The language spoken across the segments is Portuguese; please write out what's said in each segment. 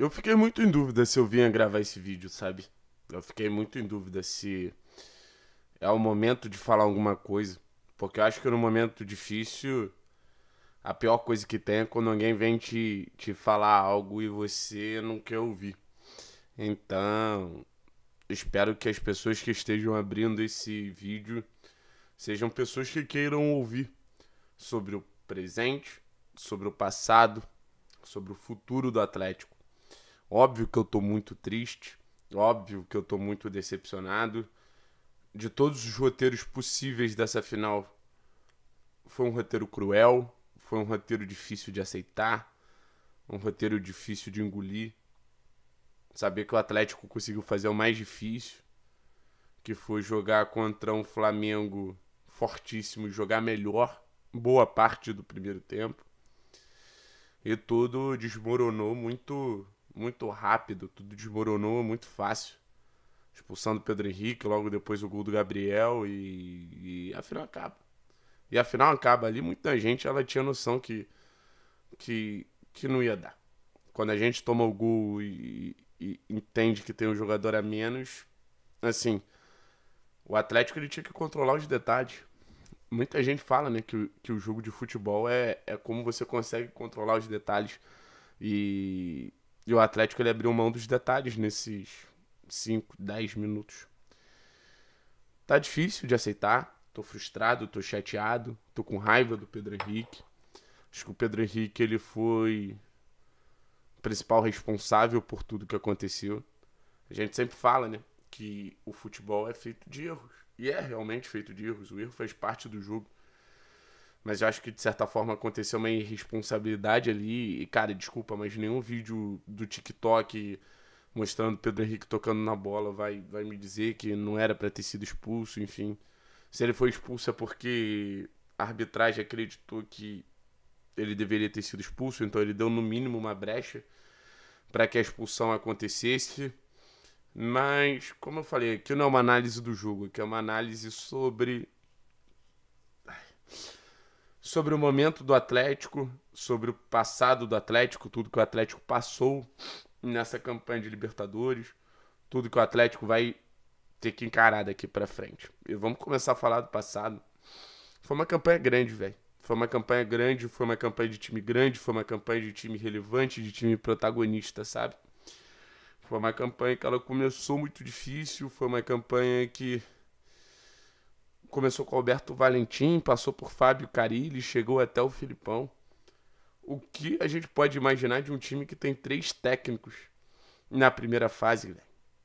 Eu fiquei muito em dúvida se eu vinha gravar esse vídeo, sabe? Eu fiquei muito em dúvida se é o momento de falar alguma coisa. Porque eu acho que no momento difícil, a pior coisa que tem é quando alguém vem te, te falar algo e você não quer ouvir. Então, espero que as pessoas que estejam abrindo esse vídeo sejam pessoas que queiram ouvir sobre o presente, sobre o passado, sobre o futuro do Atlético. Óbvio que eu tô muito triste, óbvio que eu tô muito decepcionado. De todos os roteiros possíveis dessa final, foi um roteiro cruel, foi um roteiro difícil de aceitar, um roteiro difícil de engolir. Saber que o Atlético conseguiu fazer o mais difícil, que foi jogar contra um Flamengo fortíssimo, jogar melhor boa parte do primeiro tempo. E tudo desmoronou muito muito rápido, tudo desmoronou muito fácil. Expulsando o Pedro Henrique, logo depois o gol do Gabriel e, e a final acaba. E a final acaba ali, muita gente ela tinha noção que, que, que não ia dar. Quando a gente toma o gol e, e entende que tem um jogador a menos, assim, o Atlético ele tinha que controlar os detalhes muita gente fala né, que, que o jogo de futebol é, é como você consegue controlar os detalhes e, e o Atlético ele abriu mão dos detalhes nesses 5, 10 minutos. Tá difícil de aceitar. Tô frustrado, tô chateado, tô com raiva do Pedro Henrique. Acho que o Pedro Henrique ele foi o principal responsável por tudo que aconteceu. A gente sempre fala, né, que o futebol é feito de erros. E é realmente feito de erros. O erro faz parte do jogo. Mas eu acho que de certa forma aconteceu uma irresponsabilidade ali. E, cara, desculpa, mas nenhum vídeo do TikTok mostrando Pedro Henrique tocando na bola vai, vai me dizer que não era para ter sido expulso, enfim. Se ele foi expulso é porque a arbitragem acreditou que ele deveria ter sido expulso, então ele deu no mínimo uma brecha para que a expulsão acontecesse. Mas, como eu falei, aqui não é uma análise do jogo, aqui é uma análise sobre sobre o momento do Atlético, sobre o passado do Atlético, tudo que o Atlético passou nessa campanha de Libertadores, tudo que o Atlético vai ter que encarar daqui para frente. E vamos começar a falar do passado. Foi uma campanha grande, velho. Foi uma campanha grande, foi uma campanha de time grande, foi uma campanha de time relevante, de time protagonista, sabe? Foi uma campanha que ela começou muito difícil, foi uma campanha que começou com Alberto Valentim, passou por Fábio Carilli, chegou até o Filipão. O que a gente pode imaginar de um time que tem três técnicos na primeira fase, velho?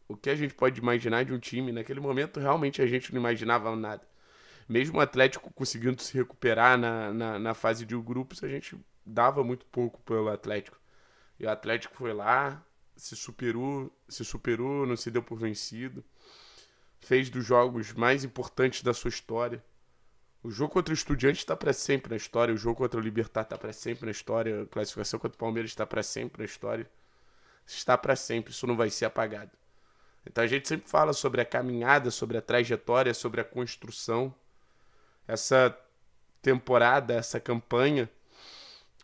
O que a gente pode imaginar de um time? Naquele momento, realmente a gente não imaginava nada. Mesmo o Atlético conseguindo se recuperar na, na, na fase de grupos, a gente dava muito pouco pelo Atlético. E o Atlético foi lá, se superou, se superou, não se deu por vencido fez dos jogos mais importantes da sua história. O jogo contra o Estudiante está para sempre na história, o jogo contra o Libertar está para sempre na história, a classificação contra o Palmeiras está para sempre na história. Está para sempre, isso não vai ser apagado. Então a gente sempre fala sobre a caminhada, sobre a trajetória, sobre a construção. Essa temporada, essa campanha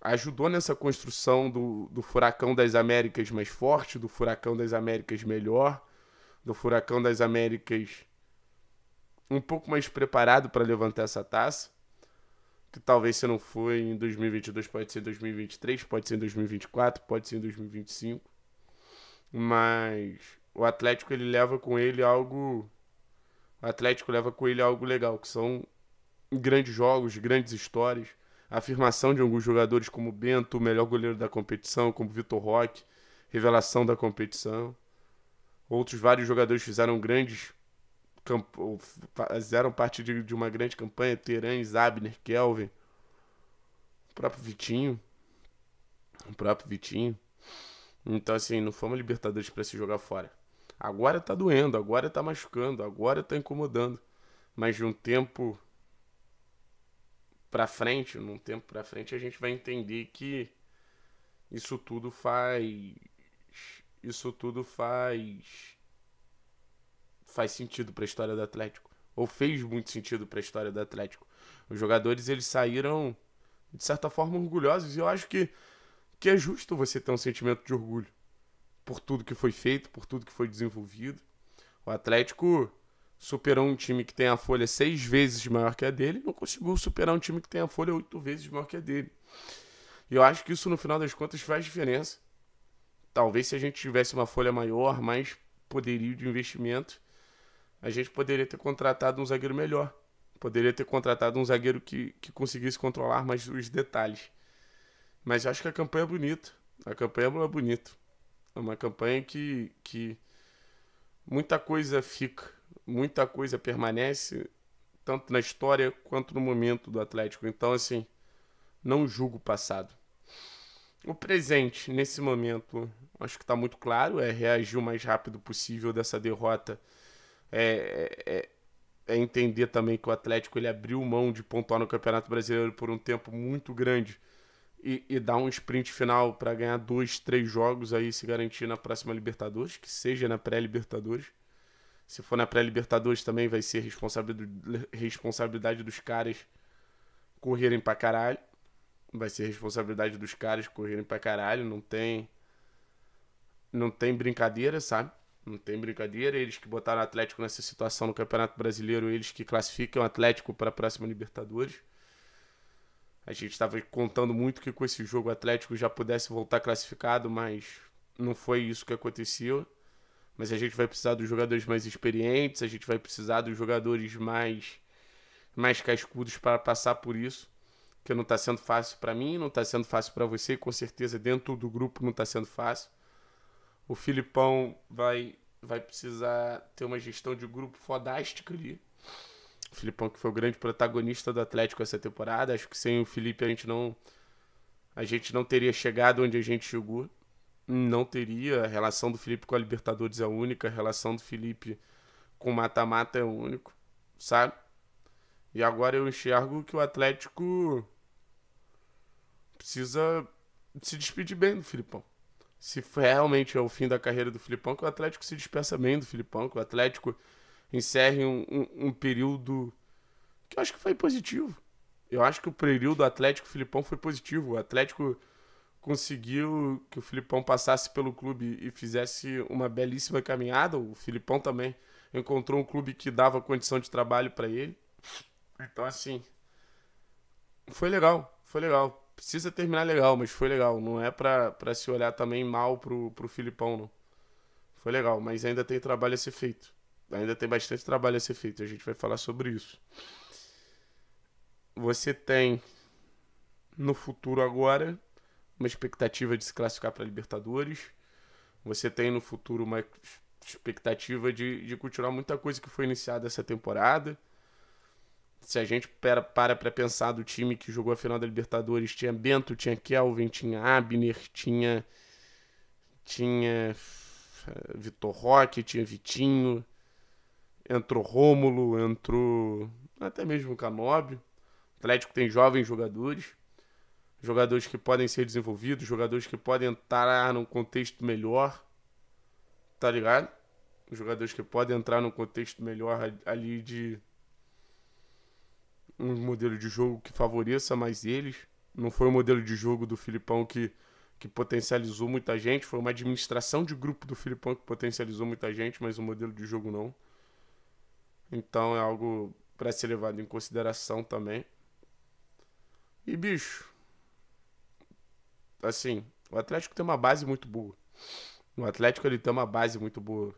ajudou nessa construção do, do furacão das Américas mais forte, do furacão das Américas melhor, do Furacão das Américas um pouco mais preparado para levantar essa taça. Que talvez se não for em 2022, pode ser em 2023, pode ser em 2024, pode ser em 2025. Mas o Atlético ele leva com ele algo. O Atlético leva com ele algo legal, que são grandes jogos, grandes histórias, a afirmação de alguns jogadores como Bento, o melhor goleiro da competição, como Vitor Roque, revelação da competição. Outros vários jogadores fizeram grandes fizeram parte de, de uma grande campanha, Teran, Zabner, Kelvin, o próprio Vitinho, o próprio Vitinho. Então assim, não fomos Libertadores para se jogar fora. Agora tá doendo, agora tá machucando, agora tá incomodando. Mas de um tempo para frente, num tempo para frente, a gente vai entender que isso tudo faz isso tudo faz faz sentido para a história do Atlético ou fez muito sentido para a história do Atlético. Os jogadores eles saíram de certa forma orgulhosos e eu acho que que é justo você ter um sentimento de orgulho por tudo que foi feito, por tudo que foi desenvolvido. O Atlético superou um time que tem a folha seis vezes maior que a dele, não conseguiu superar um time que tem a folha oito vezes maior que a dele. E eu acho que isso, no final das contas, faz diferença talvez se a gente tivesse uma folha maior, mais poderio de investimento, a gente poderia ter contratado um zagueiro melhor. Poderia ter contratado um zagueiro que, que conseguisse controlar mais os detalhes. Mas acho que a campanha é bonita. A campanha é bonita. É uma campanha que, que muita coisa fica, muita coisa permanece, tanto na história quanto no momento do Atlético. Então, assim, não julgo o passado. O presente, nesse momento, acho que está muito claro, é reagir o mais rápido possível dessa derrota. É, é, é, é, entender também que o Atlético ele abriu mão de pontuar no Campeonato Brasileiro por um tempo muito grande e, e dar um sprint final para ganhar dois, três jogos aí se garantir na próxima Libertadores, que seja na pré-Libertadores. Se for na pré-Libertadores também vai ser responsabilidade, responsabilidade dos caras correrem pra caralho vai ser responsabilidade dos caras correrem pra caralho, não tem. Não tem brincadeira, sabe? Não tem brincadeira. Eles que botaram o Atlético nessa situação no Campeonato Brasileiro, eles que classificam o Atlético para a próxima Libertadores. A gente estava contando muito que com esse jogo o Atlético já pudesse voltar classificado, mas não foi isso que aconteceu. Mas a gente vai precisar dos jogadores mais experientes, a gente vai precisar dos jogadores mais mais cascudos para passar por isso que não está sendo fácil para mim, não está sendo fácil para você, e com certeza dentro do grupo não está sendo fácil. O Filipão vai vai precisar ter uma gestão de grupo fodástica ali. O Filipão que foi o grande protagonista do Atlético essa temporada, acho que sem o Felipe a gente não a gente não teria chegado onde a gente chegou. Não teria. A relação do Felipe com a Libertadores é única, a relação do Felipe com o mata-mata é único, sabe? E agora eu enxergo que o Atlético precisa se despedir bem do Filipão. Se realmente é o fim da carreira do Filipão, que o Atlético se despeça bem do Filipão, que o Atlético encerre um, um, um período que eu acho que foi positivo. Eu acho que o período Atlético Filipão foi positivo. O Atlético conseguiu que o Filipão passasse pelo clube e fizesse uma belíssima caminhada. O Filipão também encontrou um clube que dava condição de trabalho para ele. Então, assim, foi legal, foi legal precisa terminar legal, mas foi legal. Não é pra, pra se olhar também mal pro, pro Filipão, não. Foi legal, mas ainda tem trabalho a ser feito. Ainda tem bastante trabalho a ser feito. A gente vai falar sobre isso. Você tem no futuro agora uma expectativa de se classificar para Libertadores. Você tem no futuro uma expectativa de, de continuar muita coisa que foi iniciada essa temporada se a gente para para pensar do time que jogou a final da Libertadores, tinha Bento, tinha Kelvin, tinha Abner, tinha. Tinha. Eh, Vitor Roque, tinha Vitinho, entrou Rômulo, entrou até mesmo Canobio. O Atlético tem jovens jogadores, jogadores que podem ser desenvolvidos, jogadores que podem entrar num contexto melhor, tá ligado? Jogadores que podem entrar num contexto melhor ali de um modelo de jogo que favoreça mais eles. Não foi o modelo de jogo do Filipão que, que potencializou muita gente, foi uma administração de grupo do Filipão que potencializou muita gente, mas o modelo de jogo não. Então é algo para ser levado em consideração também. E bicho, assim, o Atlético tem uma base muito boa. O Atlético ele tem uma base muito boa.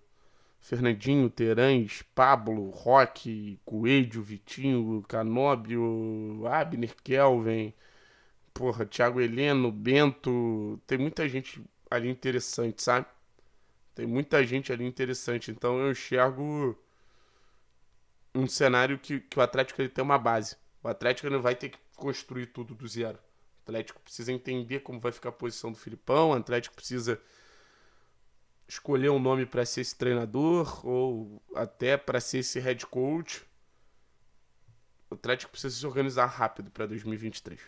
Fernandinho, Terãs, Pablo, Roque, Coelho, Vitinho, Canóbio, Abner, Kelvin, porra, Thiago Heleno, Bento. Tem muita gente ali interessante, sabe? Tem muita gente ali interessante. Então eu enxergo um cenário que, que o Atlético ele tem uma base. O Atlético não vai ter que construir tudo do zero. O Atlético precisa entender como vai ficar a posição do Filipão, o Atlético precisa escolher um nome para ser esse treinador ou até para ser esse head coach. O Atlético precisa se organizar rápido para 2023.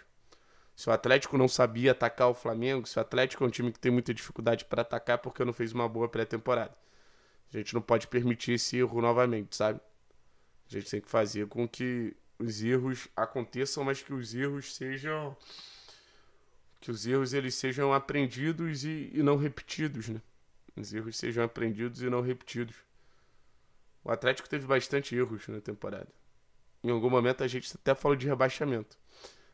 Se o Atlético não sabia atacar o Flamengo, se o Atlético é um time que tem muita dificuldade para atacar porque não fez uma boa pré-temporada. A gente não pode permitir esse erro novamente, sabe? A gente tem que fazer com que os erros aconteçam, mas que os erros sejam que os erros eles sejam aprendidos e, e não repetidos, né? os erros sejam aprendidos e não repetidos. O Atlético teve bastante erros na temporada. Em algum momento a gente até falou de rebaixamento.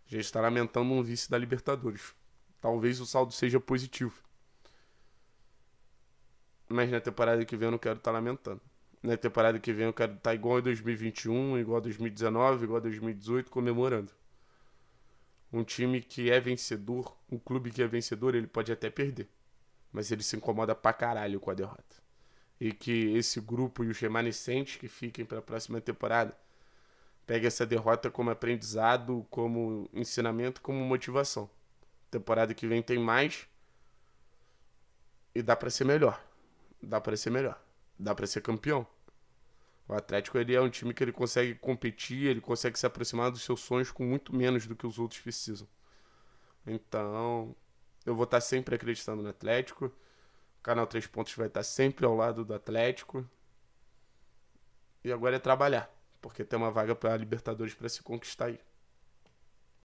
A gente está lamentando um vice da Libertadores. Talvez o saldo seja positivo. Mas na temporada que vem eu não quero estar tá lamentando. Na temporada que vem eu quero estar tá igual em 2021, igual a 2019, igual a 2018, comemorando. Um time que é vencedor, um clube que é vencedor, ele pode até perder mas ele se incomoda pra caralho com a derrota. E que esse grupo e os remanescentes que fiquem para a próxima temporada peguem essa derrota como aprendizado, como ensinamento, como motivação. Temporada que vem tem mais e dá para ser melhor. Dá para ser melhor. Dá para ser campeão. O Atlético ele é um time que ele consegue competir, ele consegue se aproximar dos seus sonhos com muito menos do que os outros precisam. Então, eu vou estar tá sempre acreditando no Atlético. O canal Três Pontos vai estar tá sempre ao lado do Atlético. E agora é trabalhar, porque tem uma vaga para Libertadores para se conquistar aí.